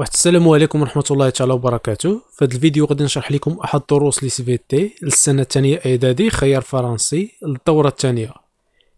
واحد السلام عليكم ورحمه الله تعالى وبركاته في هذا الفيديو غادي نشرح لكم احد دروس لي سي في تي للسنه الثانيه اعدادي خيار فرنسي للدوره الثانيه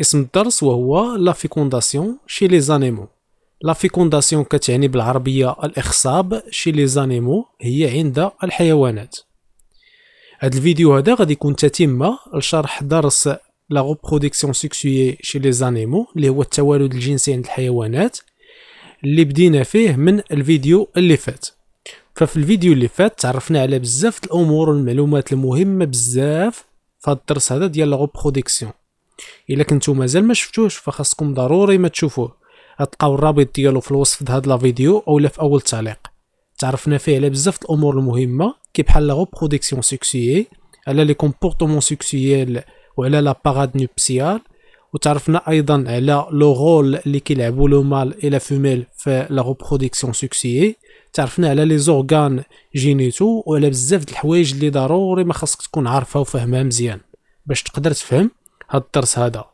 اسم الدرس وهو لا فيكونداسيون شي لي زانيمو لا فيكونداسيون كتعني بالعربيه الاخصاب شي لي زانيمو هي عند الحيوانات هذا الفيديو هذا غادي يكون تتمه لشرح درس لا ريبرودكسيون سيكسويي شي لي زانيمو اللي هو التوالد الجنسي عند الحيوانات اللي بدينا فيه من الفيديو اللي فات ففي الفيديو اللي فات تعرفنا على بزاف الامور والمعلومات المهمه بزاف في هذا الدرس هذا ديال لوبرودكسيون الا كنتو مازال ما شفتوش فخاصكم ضروري ما تشوفوه غتلقاو الرابط ديالو في الوصف ديال هاد لا فيديو اولا في اول تعليق تعرفنا فيه على بزاف الامور المهمه كي بحال لا ريبرودكسيون سيكسيي على لي كومبورتمون سيكسييل وعلى لا باراد نوبسيال وتعرفنا ايضا على لو رول اللي كيلعبوا لو مال الى فيميل في لا ريبرودكسيون سوكسيي تعرفنا على لي زورغان جينيتو وعلى بزاف د الحوايج اللي ضروري ما خاصك تكون عارفها وفاهمها مزيان باش تقدر تفهم هاد الدرس هذا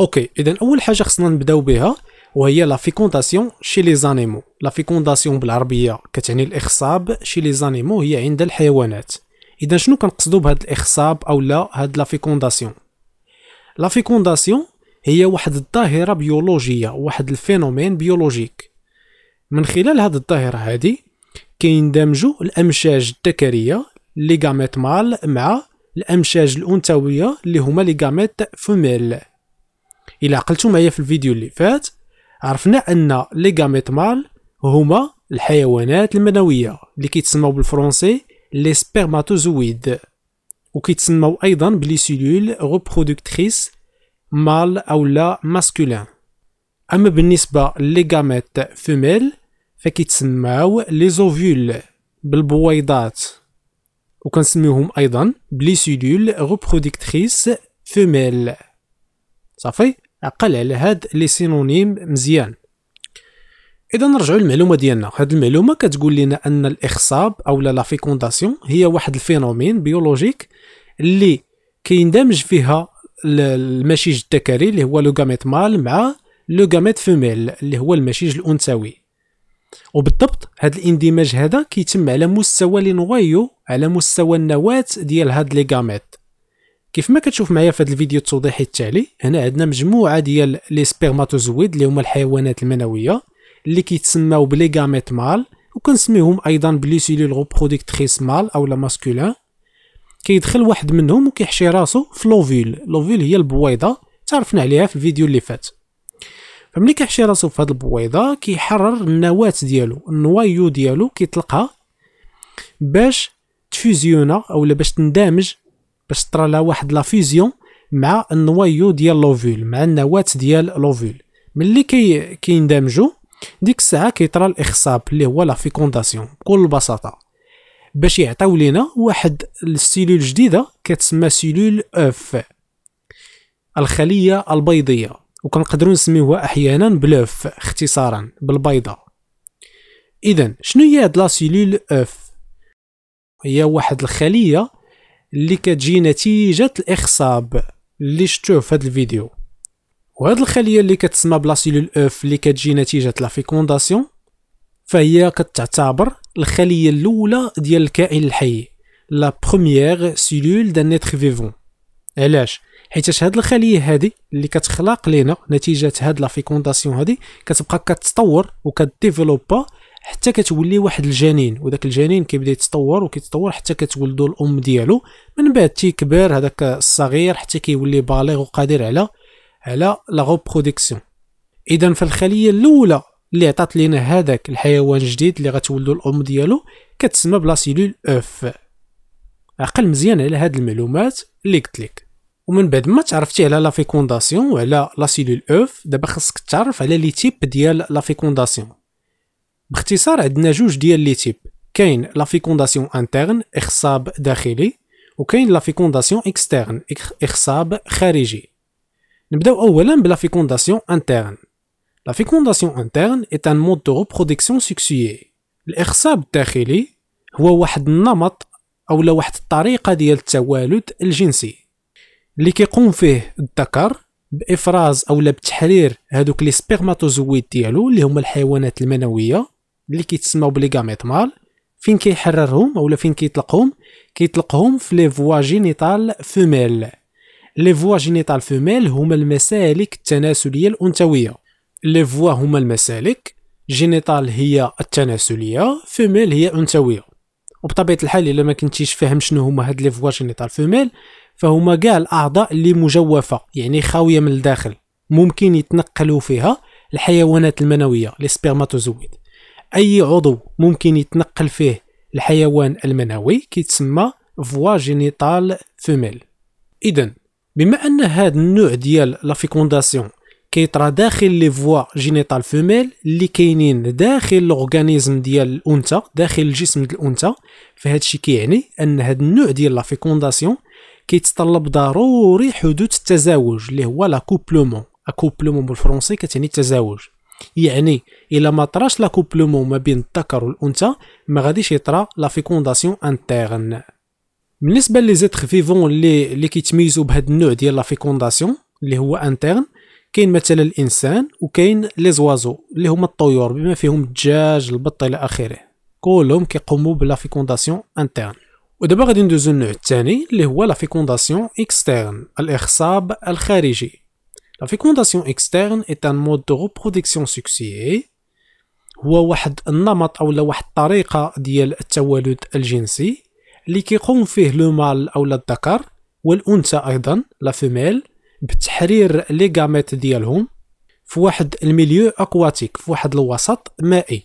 اوكي اذا اول حاجه خصنا نبداو بها وهي لا فيكونداسيون شي لي زانيمو لا فيكونداسيون بالعربيه كتعني الاخصاب شي لي زانيمو هي عند الحيوانات اذا شنو كنقصدو بهاد الاخصاب او لا هاد لا فيكونداسيون لا فيكونداسيون هي واحد الظاهره بيولوجيه واحد الفينومين بيولوجيك من خلال هاد الظاهره هادي كيندمجوا الامشاج الذكريه لي غاميت مال مع الامشاج الانثويه اللي هما لي غاميت فوميل الى عقلتوا معايا في الفيديو اللي فات عرفنا ان لي غاميت مال هما الحيوانات المنويه اللي كيتسموا بالفرنسي لي سبيرماتوزويد وكيتسموا ايضا بلي سيلول ريبرودكتريس مال او لا ماسكولين اما بالنسبه لليغاميت فيميل فكيتسماو لي زوفول بالبويضات وكنسميوهم ايضا بلي سيلول ريبرودكتريس فيميل صافي عقل على هاد لي سينونيم مزيان اذا نرجعوا للمعلومه ديالنا هذه المعلومه كتقول لنا ان الاخصاب او لا فيكونداسيون هي واحد الفينومين بيولوجيك اللي كيندمج فيها المشيج الذكري اللي هو لو غاميت مال مع لو غاميت فيميل اللي هو المشيج الانثوي وبالضبط هذا الاندماج هذا كيتم على مستوى لي نوايو على مستوى النواه ديال هاد لي غاميت كيف ما كتشوف معايا في هذا الفيديو التوضيحي التالي هنا عندنا مجموعه ديال لي سبيرماتوزويد اللي هما الحيوانات المنويه اللي كيتسماو بليغاميت مال وكنسميهم ايضا بلي سيلول غوبروديكتريس مال لا ماسكولين كيدخل واحد منهم وكيحشي راسو في لوفيل لوفيل هي البويضه تعرفنا عليها في الفيديو اللي فات فملي كيحشي راسو في هاد البويضه كيحرر النواه ديالو النوايو ديالو كيطلقها باش تفوزيونا اولا باش تندمج باش طرا لها واحد لا فيزيون مع النوايو ديال لوفيل مع النواه ديال لوفيل ملي كي كيندمجوا ديك الساعه كيطرى الاخصاب اللي هو لا فيكونداسيون بكل بساطه باش يعطيو لينا واحد السيلول جديده كتسمى سيلول اوف الخليه البيضيه وكنقدروا نسميوها احيانا بلوف اختصارا بالبيضه اذا شنو هي هاد لا سيلول اوف هي واحد الخليه اللي كتجي نتيجه الاخصاب اللي شفتوه في هذا الفيديو وهاد الخليه اللي كتسمى بلا سيلول اوف اللي كتجي نتيجه لا فيكونداسيون فهي كتعتبر الخليه الاولى ديال الكائن الحي لا بروميير سيلول دان نيتر فيفون علاش حيت هاد الخليه هادي اللي كتخلق لينا نتيجه هاد لا فيكونداسيون هادي كتبقى كتطور وكتديفلوبا حتى كتولي واحد الجنين وداك الجنين كيبدا يتطور وكيتطور حتى كتولدو الام ديالو من بعد تيكبر هذاك الصغير حتى كيولي بالغ وقادر على على لا غوبرودكسيون اذا فالخليه الاولى اللي عطات لينا هذاك الحيوان الجديد اللي غتولدوا الام ديالو كتسمى بلا سيلول اوف عقل مزيان على هاد المعلومات اللي قلت لك ومن بعد ما تعرفتي على لا فيكونداسيون وعلى لا سيلول اوف دابا خاصك تعرف على لي تيب ديال لا فيكونداسيون باختصار عندنا جوج ديال لي تيب كاين لا فيكونداسيون انترن اخصاب داخلي وكاين لا فيكونداسيون اكسترن اخصاب خارجي نبداو اولا بلا فيكونداسيون انترن لا فيكونداسيون انترن اي ان مود دو ريبرودكسيون سيكسيي الاخصاب الداخلي هو واحد النمط او واحد الطريقه ديال التوالد الجنسي اللي كيقوم فيه الذكر بافراز او بتحرير هذوك لي سبيرماتوزويد ديالو اللي هما الحيوانات المنويه اللي كيتسموا بليغاميت مال فين كيحررهم اولا فين كيطلقهم كيطلقهم في لي فوا جينيتال فيميل لي فوا جينيتال فيميل هما المسالك التناسليه الانثويه لي فوا هما المسالك جينيتال هي التناسليه فيميل هي انثويه وبطبيعه الحال الا ما كنتيش فاهم شنو هما هاد لي فوا جينيتال فيميل فهما كاع الاعضاء اللي مجوفه يعني خاويه من الداخل ممكن يتنقلوا فيها الحيوانات المنويه لي سبيرماتوزويد اي عضو ممكن يتنقل فيه الحيوان المنوي كيتسمى فوا جينيتال فيميل اذا بما ان هذا النوع ديال لا فيكونداسيون كيطرى داخل لي فوا جينيتال فيميل اللي كاينين داخل الاورغانيزم ديال الانثى داخل الجسم ديال الانثى فهذا الشيء كيعني ان هذا النوع ديال لا فيكونداسيون كيتطلب ضروري حدوث التزاوج اللي هو لا كوبلومون اكوبلومون بالفرنسي كتعني التزاوج يعني الا ما طراش لا كوبلومون ما بين الذكر والانثى ما غاديش يطرا لا فيكونداسيون انترن بالنسبه لي زيت فيفون اللي اللي كيتميزوا بهذا النوع ديال لا فيكونداسيون اللي هو انترن كاين مثلا الانسان وكاين لي زوازو اللي هما الطيور بما فيهم الدجاج البط الى اخره كلهم كيقوموا بلا فيكونداسيون انترن ودابا غادي ندوزو النوع الثاني اللي هو لا فيكونداسيون اكسترن الاخصاب الخارجي لا فيكونداسيون اكسترن اي ان مود دو ريبرودكسيون سوكسيي هو واحد النمط اولا واحد الطريقه ديال التوالد الجنسي اللي كيقوم فيه لو مال او الذكر والانثى ايضا لا فيميل بتحرير لي غاميت ديالهم في واحد الميليو اكواتيك في واحد الوسط مائي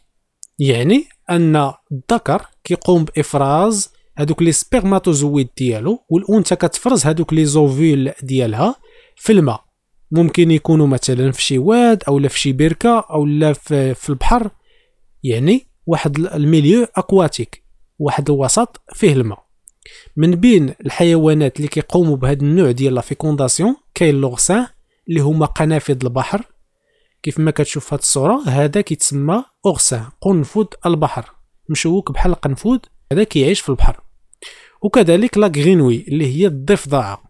يعني ان الذكر كيقوم بافراز هذوك لي سبيرماتوزويد ديالو والانثى كتفرز هذوك لي زوفيل ديالها في الماء ممكن يكونوا مثلا في شي واد او في شي بركه او في البحر يعني واحد الميليو اكواتيك واحد الوسط فيه الماء من بين الحيوانات اللي كيقوموا بهذا النوع ديال لا فيكونداسيون كاين لوغسان اللي هما قنافذ البحر كيف ما كتشوف هذه الصوره هذا كيتسمى اغسان قنفذ البحر مشوك بحال القنفذ هذا كيعيش في البحر وكذلك لا غينوي اللي هي الضفدعه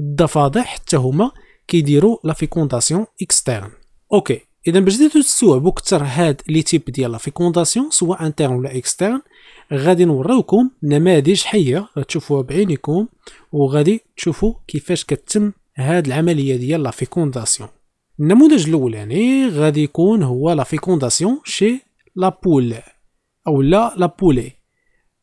الضفادع حتى هما كيديروا لا فيكونداسيون اكسترن اوكي اذا باش زيدو تستوعبوا اكثر هاد لي تيب ديال لا فيكونداسيون سواء انترن ولا اكسترن غادي نوراوكم نماذج حيه غتشوفوها بعينيكم وغادي تشوفوا كيفاش كتم هاد العمليه ديال لا فيكونداسيون النموذج الاولاني غادي يكون هو لا فيكونداسيون شي لا بول او لا لا بولي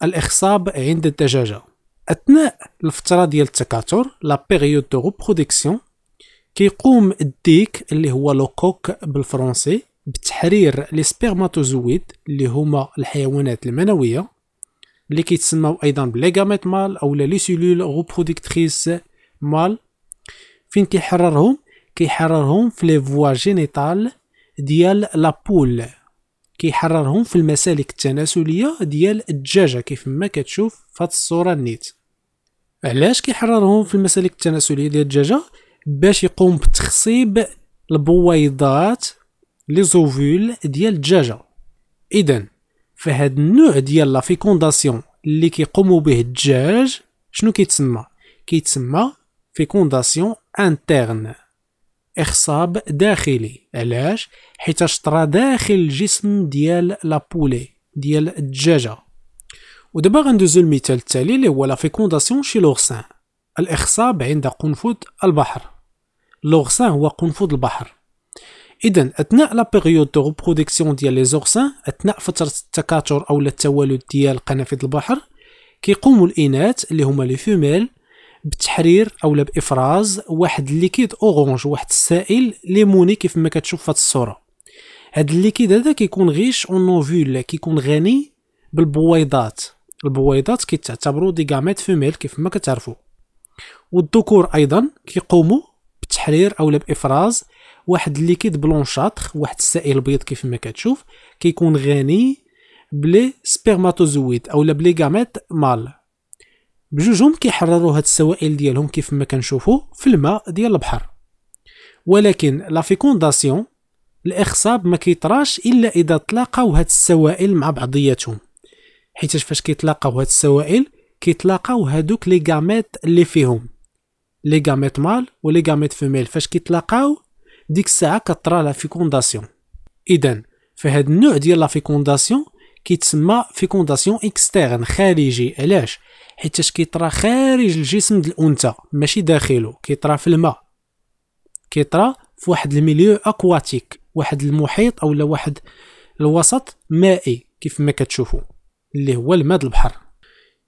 الاخصاب عند الدجاجه اثناء الفتره ديال التكاثر لا بيريود دو ريبرودكسيون كيقوم الديك اللي هو لوكوك بالفرنسي بتحرير لي سبيرماتوزويد اللي هما الحيوانات المنويه اللي كيتسموا ايضا بليغاميت مال او لي سيلول غوبرودكتريس مال فين كيحررهم كيحررهم في لي فوا جينيتال ديال لا بول كيحررهم في المسالك التناسليه ديال الدجاجه كيف ما كتشوف في الصوره النيت علاش كيحررهم في المسالك التناسليه ديال الدجاجه باش يقوم بتخصيب البويضات لي زوفول ديال الدجاجه اذا فهاد النوع ديال لا فيكونداسيون اللي كيقوم به الدجاج شنو كيتسمى كيتسمى فيكونداسيون انترن اخصاب داخلي علاش حيت طرا داخل الجسم ديال لابولي ديال الدجاجه ودابا غندوزو المثال التالي اللي هو لا فيكونداسيون شي لورسان الاخصاب عند قنفذ البحر لوغسان هو قنفذ البحر إذا أثناء لا بيريود دو ريبرودكسيون ديال لي زورسان أثناء فترة التكاثر أو التوالد ديال قنافذ البحر كيقوم الإناث اللي هما لي فيميل بتحرير اولا بافراز واحد الليكيد اورانج واحد السائل ليموني كيف ما كتشوف في الصوره هاد الليكيد هذا كيكون غيش اون نوفول كيكون غني بالبويضات البويضات كيتعتبروا دي غاميت فيميل كيف ما كتعرفوا والذكور ايضا كيقوموا بالتحرير اولا بافراز واحد ليكيد بلونشاطخ واحد السائل البيض كيف ما كتشوف كيكون غني بلي سبيرماتوزويد اولا بلي غاميت مال بجوجهم كيحرروا هاد السوائل ديالهم كيف ما كنشوفوا في الماء ديال البحر ولكن لا فيكونداسيون الاخصاب ما كيطراش الا اذا تلاقاو هاد السوائل مع بعضياتهم حيت فاش كيتلاقاو هاد السوائل كيتلاقاو هادوك لي غاميت اللي فيهم لي غاميت مال و لي غاميت فيميل فاش كيتلاقاو ديك الساعه كطرا لا فيكونداسيون اذا فهاد النوع ديال لا فيكونداسيون كيتسمى فيكونداسيون اكسترن خارجي علاش حيتاش كيطرا خارج الجسم د الانثى ماشي داخله كيطرا في الماء كيطرا في واحد الميليو اكواتيك واحد المحيط اولا واحد الوسط مائي كيف ما كتشوفوا اللي هو الماء البحر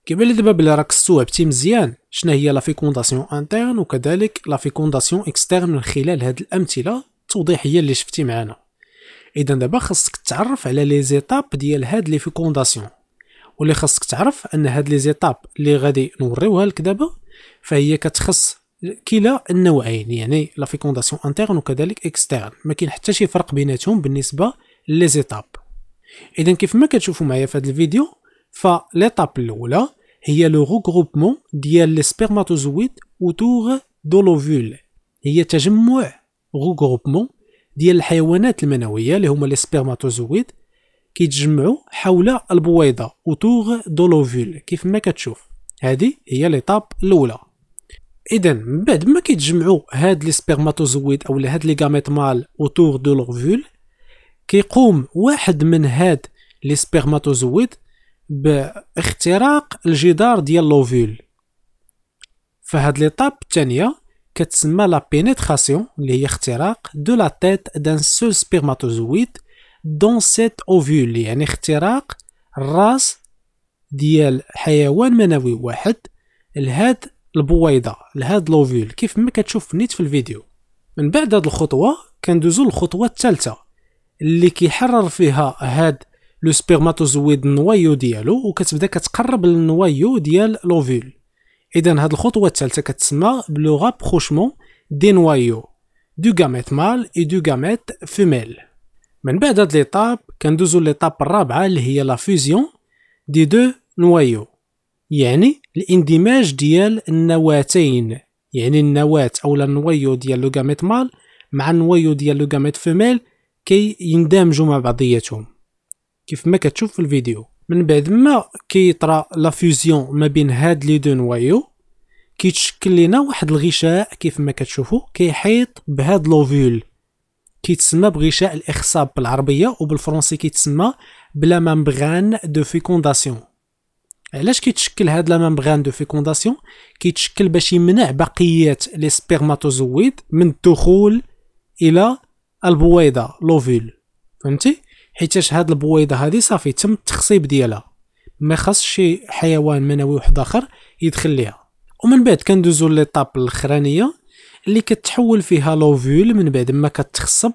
كيبان لي دابا بلي راك استوعبتي مزيان شنا هي لا فيكونداسيون انترن وكذلك لا فيكونداسيون اكسترن من خلال هاد الامثله التوضيحيه اللي شفتي معنا اذا دابا خاصك تعرف على لي زيتاب ديال هاد لي فيكونداسيون واللي خاصك تعرف ان هاد لي زيتاب اللي غادي نوريوها لك دابا فهي كتخص كلا النوعين يعني لا فيكونداسيون انترن وكذلك اكسترن ما كاين حتى شي فرق بيناتهم بالنسبه لي زيتاب اذا كيف ما كتشوفوا معايا في هذا الفيديو فليتاب الاولى هي لو روغروبمون ديال لي سبيرماتوزويد اوتور دو لوفول هي تجمع روغروبمون ديال الحيوانات المنويه اللي هما لي سبيرماتوزويد كيتجمعوا حول البويضه اوتور دو لوفول كيف ما كتشوف هذه هي ليطاب الاولى اذا من بعد ما كيتجمعوا هاد لي سبيرماتوزويد او هاد لي غاميت مال اوتور دو لوفول كيقوم واحد من هاد لي سبيرماتوزويد باختراق الجدار ديال لوفول فهاد ليطاب الثانيه كتسمى لا بينيتراسيون اللي هي اختراق دو لا تيت دان سول سبيرماتوزويد دون سيت اوفول يعني اختراق الراس ديال حيوان منوي واحد لهاد البويضه لهاد لوفول كيف ما كتشوف نيت في الفيديو من بعد هاد الخطوه كندوزو للخطوه الثالثه اللي كيحرر فيها هاد لو سبيرماتوزويد النوايو ديالو وكتبدا كتقرب للنوايو ديال لوفول اذا هاد الخطوه الثالثه كتسمى بلو رابروشمون دي نوايو دو غاميت مال اي دو غاميت فيميل من بعد هاد ليطاب كندوزو ليطاب الرابعه اللي هي لا فوزيون دي دو نوايو يعني الاندماج ديال النواتين يعني النواة او النوايو ديال لو غاميت مال مع النوايو ديال لو غاميت فيميل كي يندمجوا مع بعضياتهم كيف ما كتشوف في الفيديو من بعد ما كيطرا لا فيوزيون ما بين هاد لي دو نوايو كيتشكل لينا واحد الغشاء كيف ما كتشوفوا كيحيط بهاد لوفول كيتسمى بغشاء الاخصاب بالعربيه وبالفرنسي كيتسمى بلا مامبغان دو فيكونداسيون علاش كيتشكل هاد لا مامبغان دو فيكونداسيون كيتشكل باش يمنع بقيه لي سبيرماتوزويد من الدخول الى البويضه لوفول فهمتي حيتاش هاد البويضه هذه صافي تم التخصيب ديالها ما خاصش شي حيوان منوي واحد اخر يدخل ليها ومن بعد كندوزو ليطاب الاخرانيه اللي كتحول فيها لوفول من بعد ما كتخصب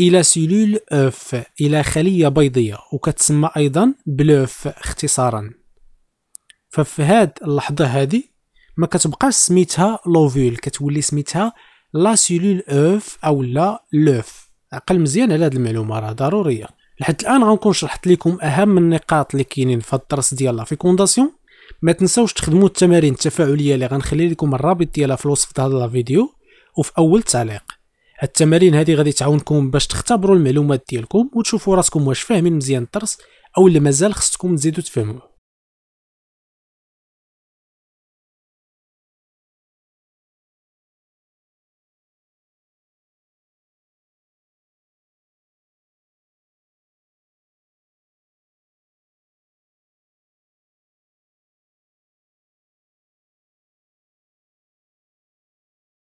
الى سيلول اوف الى خليه بيضيه وكتسمى ايضا بلوف اختصارا ففي هاد اللحظه هذه ما كتبقاش سميتها لوفول كتولي سميتها لا سيلول اوف او لا لوف عقل مزيان على هاد المعلومه راه ضروريه لحد الان غنكون شرحت لكم اهم النقاط اللي كاينين في الدرس ديال لا فيكونداسيون ما تنساوش تخدموا التمارين التفاعليه اللي غنخلي لكم الرابط ديالها في الوصف ديال هذا الفيديو وفي اول تعليق التمارين هذه غادي تعاونكم باش تختبروا المعلومات ديالكم وتشوفوا راسكم واش فاهمين مزيان الدرس او اللي مازال خصكم تزيدوا تفهموه